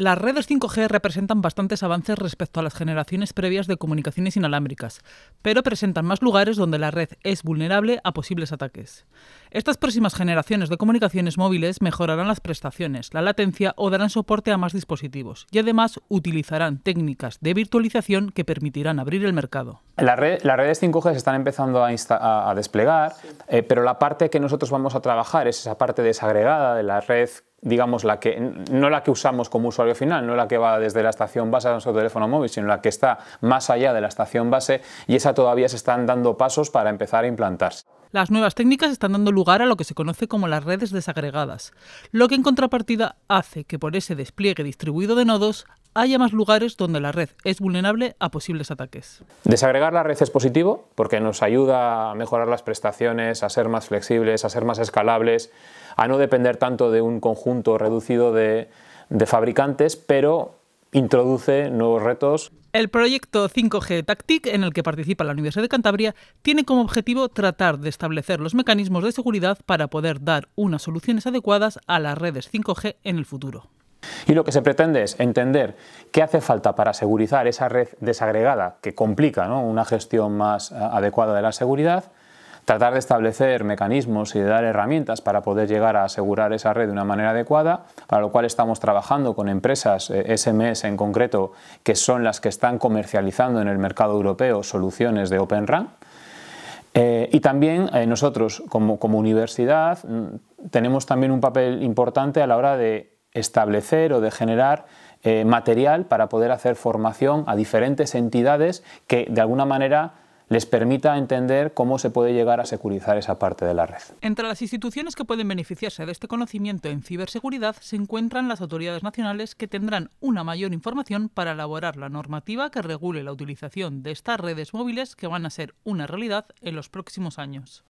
Las redes 5G representan bastantes avances respecto a las generaciones previas de comunicaciones inalámbricas, pero presentan más lugares donde la red es vulnerable a posibles ataques. Estas próximas generaciones de comunicaciones móviles mejorarán las prestaciones, la latencia o darán soporte a más dispositivos y además utilizarán técnicas de virtualización que permitirán abrir el mercado. las redes 5G se están empezando a, desplegar, eh, pero la parte que nosotros vamos a trabajar es esa parte desagregada de la red digamos, la que, no la que usamos como usuario final, no la que va desde la estación base a nuestro teléfono móvil, sino la que está más allá de la estación base y esa todavía se están dando pasos para empezar a implantarse. Las nuevas técnicas están dando lugar a lo que se conoce como las redes desagregadas, lo que en contrapartida hace que por ese despliegue distribuido de nodos haya más lugares donde la red es vulnerable a posibles ataques. Desagregar la red es positivo porque nos ayuda a mejorar las prestaciones, a ser más flexibles, a ser más escalables, a no depender tanto de un conjunto reducido de, fabricantes, pero introduce nuevos retos. El proyecto 5G Tactic, en el que participa la Universidad de Cantabria, tiene como objetivo tratar de establecer los mecanismos de seguridad para poder dar unas soluciones adecuadas a las redes 5G en el futuro. Y lo que se pretende es entender qué hace falta para asegurizar esa red desagregada que complica una gestión más eh, adecuada de la seguridad, tratar de establecer mecanismos y de dar herramientas para poder llegar a asegurar esa red de una manera adecuada, para lo cual estamos trabajando con empresas SMS eh, en concreto, que son las que están comercializando en el mercado europeo soluciones de Open RAN. Eh, y también nosotros como, como universidad mm, tenemos también un papel importante a la hora de establecer o de generar eh, material para poder hacer formación a diferentes entidades que de alguna manera les permita entender cómo se puede llegar a securizar esa parte de la red. Entre las instituciones que pueden beneficiarse de este conocimiento en ciberseguridad se encuentran las autoridades nacionales que tendrán una mayor información para elaborar la normativa que regule la utilización de estas redes móviles que van a ser una realidad en los próximos años.